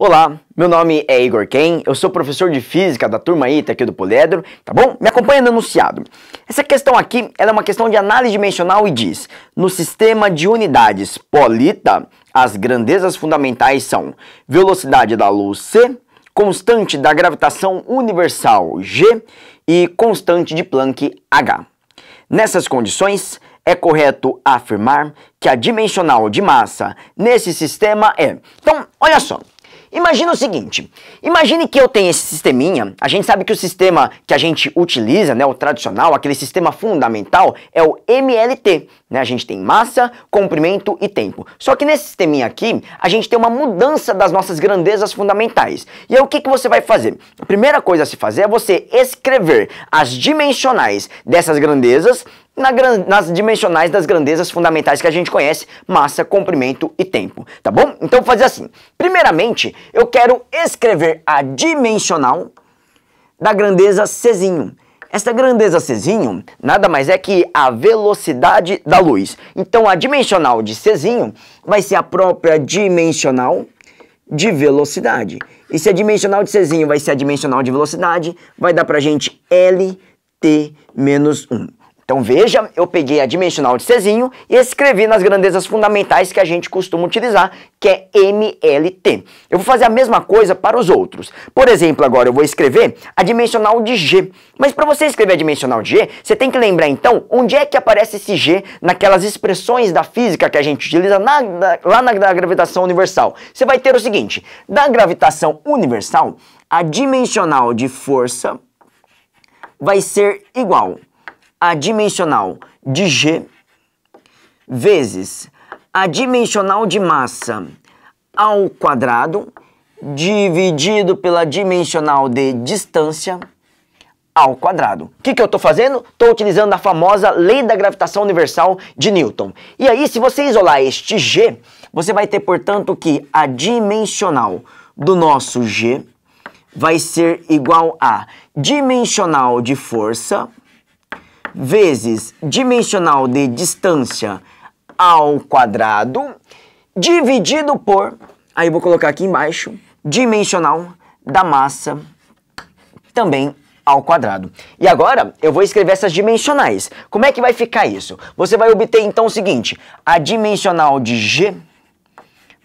Olá, meu nome é Igor Ken, eu sou professor de física da turma ITA aqui do Poliedro, tá bom? Me acompanha no enunciado. Essa questão aqui é uma questão de análise dimensional e diz: no sistema de unidades polita, as grandezas fundamentais são velocidade da luz c, constante da gravitação universal g e constante de Planck h. Nessas condições, é correto afirmar que a dimensional de massa nesse sistema é. Então, olha só. Imagina o seguinte, imagine que eu tenho esse sisteminha, a gente sabe que o sistema que a gente utiliza, né, o tradicional, aquele sistema fundamental, é o MLT, né? A gente tem massa, comprimento e tempo. Só que nesse sisteminha aqui, a gente tem uma mudança das nossas grandezas fundamentais. E aí o que, que você vai fazer? A primeira coisa a se fazer é você escrever as dimensionais dessas grandezas na gran... nas dimensionais das grandezas fundamentais que a gente conhece, massa, comprimento e tempo, tá bom? Então vou fazer assim. Primeiramente, eu quero escrever a dimensional da grandeza Czinho. Esta grandeza Czinho nada mais é que a velocidade da luz. Então a dimensional de Czinho vai ser a própria dimensional de velocidade. E se a dimensional de Czinho vai ser a dimensional de velocidade, vai dar pra gente LT menos 1. Então veja, eu peguei a dimensional de Czinho e escrevi nas grandezas fundamentais que a gente costuma utilizar, que é MLT. Eu vou fazer a mesma coisa para os outros. Por exemplo, agora eu vou escrever a dimensional de G. Mas para você escrever a dimensional de G, você tem que lembrar então onde é que aparece esse G naquelas expressões da física que a gente utiliza na, na, lá na, na gravitação universal. Você vai ter o seguinte, da gravitação universal, a dimensional de força vai ser igual a dimensional de G vezes a dimensional de massa ao quadrado dividido pela dimensional de distância ao quadrado. O que, que eu estou fazendo? Estou utilizando a famosa lei da gravitação universal de Newton. E aí, se você isolar este G, você vai ter, portanto, que a dimensional do nosso G vai ser igual a dimensional de força vezes dimensional de distância ao quadrado dividido por, aí vou colocar aqui embaixo, dimensional da massa também ao quadrado. E agora eu vou escrever essas dimensionais. Como é que vai ficar isso? Você vai obter então o seguinte, a dimensional de G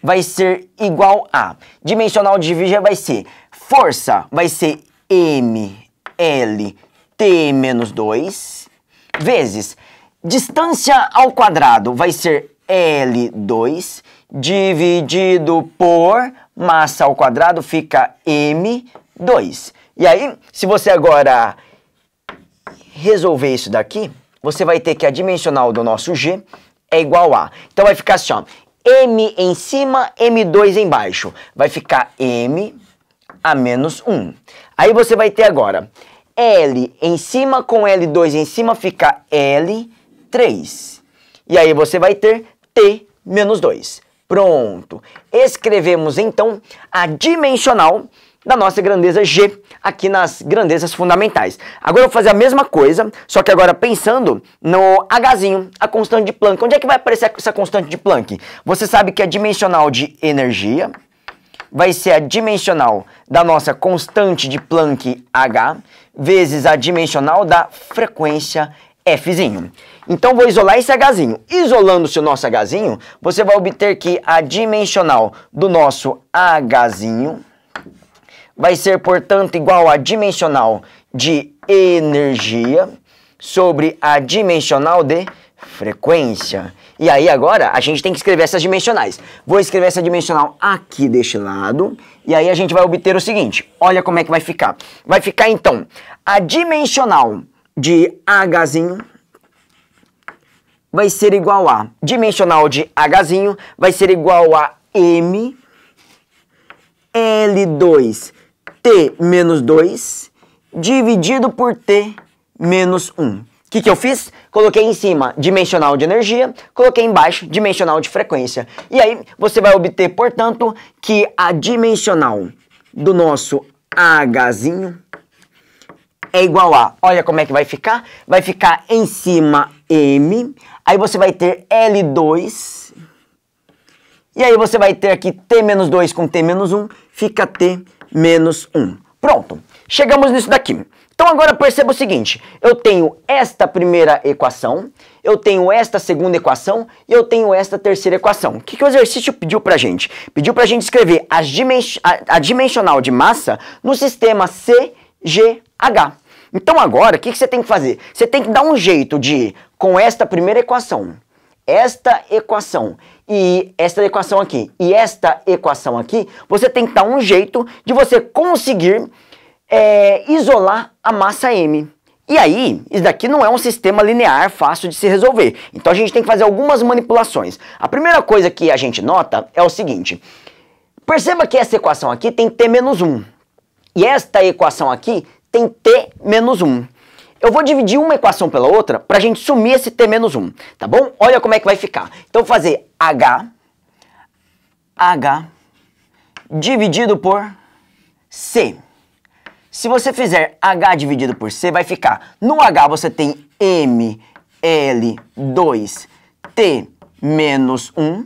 vai ser igual a, dimensional de G vai ser, força vai ser M, L, T menos 2, vezes distância ao quadrado vai ser L2 dividido por massa ao quadrado fica M2. E aí, se você agora resolver isso daqui, você vai ter que a dimensional do nosso G é igual a. Então vai ficar assim, ó, M em cima, M2 embaixo. Vai ficar M a menos 1. Aí você vai ter agora L em cima com L2 em cima fica L3. E aí você vai ter T menos 2. Pronto. Escrevemos então a dimensional da nossa grandeza G aqui nas grandezas fundamentais. Agora eu vou fazer a mesma coisa, só que agora pensando no Hzinho, a constante de Planck. Onde é que vai aparecer essa constante de Planck? Você sabe que a é dimensional de energia vai ser a dimensional da nossa constante de Planck H vezes a dimensional da frequência Fzinho. Então vou isolar esse H. Isolando-se o nosso H, você vai obter que a dimensional do nosso H vai ser, portanto, igual à dimensional de energia sobre a dimensional de frequência. E aí agora a gente tem que escrever essas dimensionais. Vou escrever essa dimensional aqui deste lado e aí a gente vai obter o seguinte. Olha como é que vai ficar. Vai ficar então a dimensional de hzinho vai ser igual a dimensional de hzinho vai ser igual a m L2 T menos 2 dividido por T menos 1 que, que eu fiz? Coloquei em cima dimensional de energia, coloquei embaixo dimensional de frequência. E aí você vai obter, portanto, que a dimensional do nosso Hzinho é igual a, olha como é que vai ficar, vai ficar em cima M, aí você vai ter L2, e aí você vai ter aqui T menos 2 com T menos 1, fica T menos 1. Pronto chegamos nisso daqui. Então agora perceba o seguinte, eu tenho esta primeira equação, eu tenho esta segunda equação e eu tenho esta terceira equação. O que, que o exercício pediu a gente? Pediu a gente escrever a, a, a dimensional de massa no sistema CGH. Então agora, o que, que você tem que fazer? Você tem que dar um jeito de, com esta primeira equação, esta equação e esta equação aqui e esta equação aqui, você tem que dar um jeito de você conseguir é, isolar a massa M. E aí, isso daqui não é um sistema linear fácil de se resolver. Então a gente tem que fazer algumas manipulações. A primeira coisa que a gente nota é o seguinte. Perceba que essa equação aqui tem t menos 1. E esta equação aqui tem t menos 1. Eu vou dividir uma equação pela outra para a gente sumir esse t menos 1, tá bom? Olha como é que vai ficar. Então vou fazer h, h dividido por c. Se você fizer H dividido por C, vai ficar. No H você tem M, L, 2, T menos 1,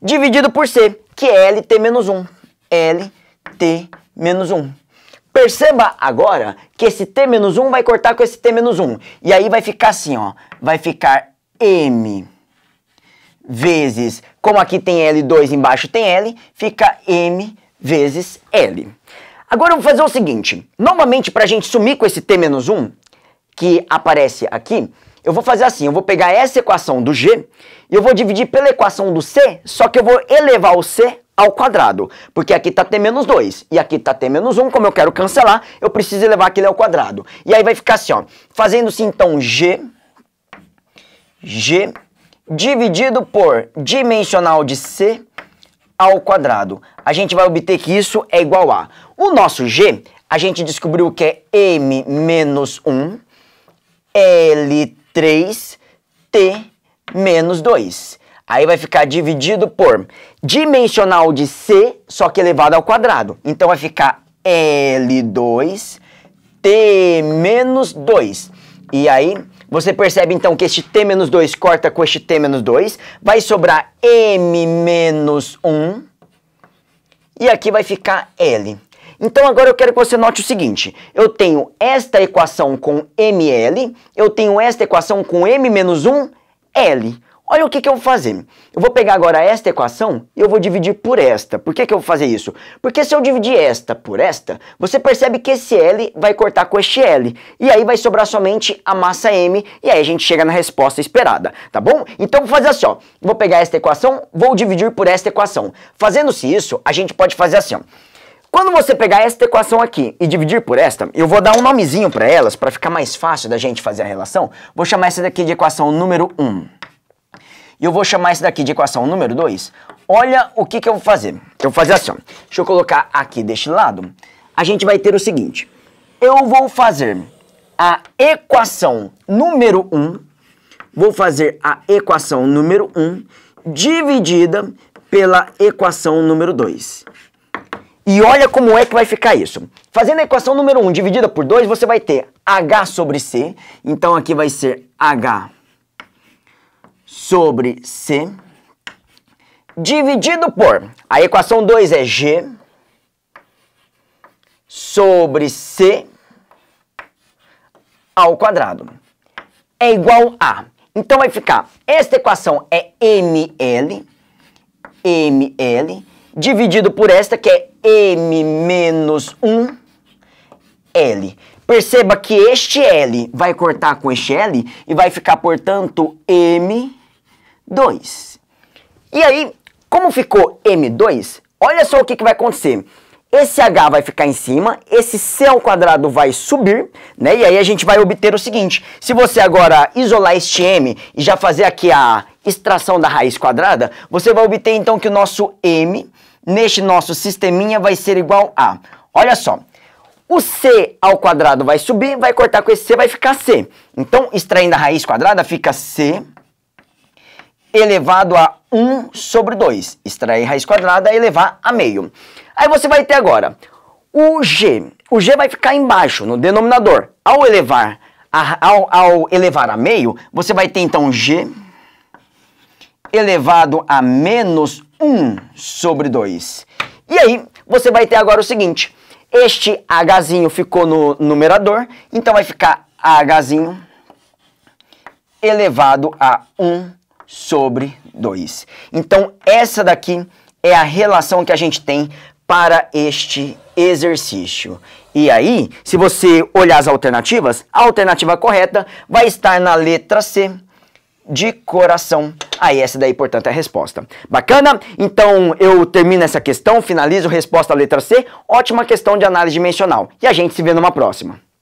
dividido por C, que é L, T menos 1. L, T menos 1. Perceba agora que esse T menos 1 vai cortar com esse T menos 1. E aí vai ficar assim, ó. Vai ficar M vezes, como aqui tem L2 embaixo tem L, fica M vezes L. Agora eu vou fazer o seguinte, novamente para a gente sumir com esse T-1, que aparece aqui, eu vou fazer assim, eu vou pegar essa equação do G e eu vou dividir pela equação do C, só que eu vou elevar o C ao quadrado, porque aqui está t menos 2 e aqui está t menos 1, como eu quero cancelar, eu preciso elevar aquele ao quadrado. E aí vai ficar assim, ó, fazendo-se assim, então G, G dividido por dimensional de C ao quadrado. A gente vai obter que isso é igual a... O nosso g, a gente descobriu que é m menos 1, L3, T menos 2. Aí vai ficar dividido por dimensional de C, só que elevado ao quadrado. Então vai ficar L2, T menos 2. E aí você percebe então que este t-2 menos corta com este t-2, menos vai sobrar m-1 menos e aqui vai ficar L. Então agora eu quero que você note o seguinte, eu tenho esta equação com ml, eu tenho esta equação com m-1, menos L. Olha o que, que, eu vou fazer. Eu vou pegar agora esta equação e eu vou dividir por esta. Por que, que eu vou fazer isso? Porque se eu dividir esta por esta, você percebe que esse L vai cortar com este L. E aí vai sobrar somente a massa M, e aí a gente chega na resposta esperada, tá bom? Então vou fazer assim, ó. Vou pegar esta equação, vou dividir por esta equação. Fazendo-se isso, a gente pode fazer assim, ó. Quando você pegar esta equação aqui e dividir por esta, eu vou dar um nomezinho para elas, para ficar mais fácil da gente fazer a relação. Vou chamar essa daqui de equação número 1. E eu vou chamar isso daqui de equação número 2. Olha o que, que eu vou fazer. Eu vou fazer assim, ó. Deixa eu colocar aqui deste lado. A gente vai ter o seguinte. Eu vou fazer a equação número 1. Um, vou fazer a equação número 1 um, dividida pela equação número 2. E olha como é que vai ficar isso. Fazendo a equação número 1 um, dividida por 2, você vai ter h sobre c. Então, aqui vai ser h sobre C dividido por. A equação 2 é G sobre C ao quadrado. É igual a. Então vai ficar, esta equação é ML, ML, dividido por esta que é M menos 1, L. Perceba que este L vai cortar com este L e vai ficar, portanto, M 2. E aí, como ficou M2, olha só o que, que vai acontecer. Esse H vai ficar em cima, esse C ao quadrado vai subir, né? E aí a gente vai obter o seguinte. Se você agora isolar este M e já fazer aqui a extração da raiz quadrada, você vai obter então que o nosso M, neste nosso sisteminha, vai ser igual a... Olha só, o C ao quadrado vai subir, vai cortar com esse C, vai ficar C. Então, extraindo a raiz quadrada, fica C elevado a 1 sobre 2. Extrair raiz quadrada e elevar a meio. Aí você vai ter agora o g. O g vai ficar embaixo no denominador. Ao elevar a, ao, ao elevar a meio, você vai ter então g elevado a menos 1 sobre 2. E aí, você vai ter agora o seguinte. Este hzinho ficou no numerador, então vai ficar hzinho elevado a 1 sobre 2. Então, essa daqui é a relação que a gente tem para este exercício. E aí, se você olhar as alternativas, a alternativa correta vai estar na letra C de coração. Aí, essa daí, portanto, é a resposta. Bacana? Então, eu termino essa questão, finalizo resposta à letra C. Ótima questão de análise dimensional. E a gente se vê numa próxima.